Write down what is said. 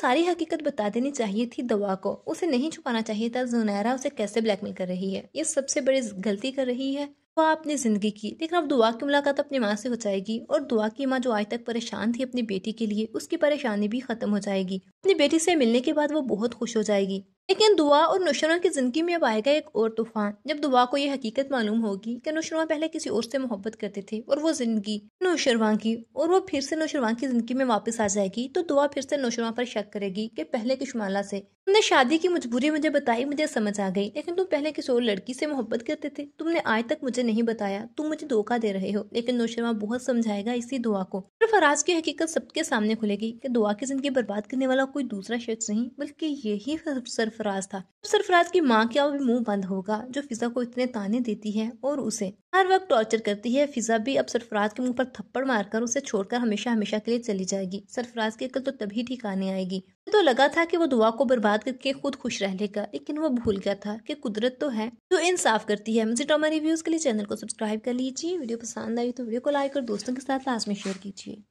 सारी हकीकत बता देनी चाहिए थी दवा को उसे नहीं छुपाना चाहिए था जुनैरा उसे कैसे ब्लैकमेल कर रही है ये सबसे बड़ी गलती कर रही है वह अपनी जिंदगी की लेकिन अब दुआ की मुलाकात अपनी माँ से हो जाएगी और दुआ की माँ जो आज तक परेशान थी अपनी बेटी के लिए उसकी परेशानी भी खत्म हो जाएगी अपनी बेटी से मिलने के बाद वो बहुत खुश हो जाएगी लेकिन दुआ और नुशरा की ज़िंदगी में अब आएगा एक और तूफान जब दुआ को यह हकीकत मालूम होगी कि नुशरवा पहले किसी और से मोहब्बत करते थे और वो ज़िंदगी नुशरवा की और वो फिर से नुशरवा की ज़िंदगी में वापस आ जाएगी तो दुआ फिर से नौशरवा पर शक करेगी कि पहले के शुमाला से तुमने शादी की मजबूरी मुझे बताई मुझे समझ आ गई लेकिन तुम पहले किसी और लड़की से मोहब्बत करते थे तुमने आज तक मुझे नहीं बताया तुम मुझे धोखा दे रहे हो लेकिन नौशर्मा बहुत समझाएगा इसी दुआ को सिर्फ फराज की हकीकत सबके सामने खुलेगी कि दुआ की जिंदगी बर्बाद करने वाला कोई दूसरा शख्स नहीं बल्कि यही सरफराज था सरफराज की माँ क्या मुंह बंद होगा जो फिजा को इतने ताने देती है और उसे हर वक्त टॉर्चर करती है फिजा भी अब सरफराज के मुंह पर थप्पड़ मारकर उसे छोड़कर हमेशा हमेशा के लिए चली जाएगी सरफराज की अकल तो तभी ठिकाने आएगी तो लगा था कि वो दुआ को बर्बाद करके खुद खुश रह लेगा लेकिन वो भूल गया था कि कुदरत तो है जो इंसाफ करती है मुझे टॉमा रिव्यूज के लिए चैनल को सब्सक्राइब कर लीजिए वीडियो पसंद आई तो वीडियो को लाइक और दोस्तों के साथ लास्ट में शेयर कीजिए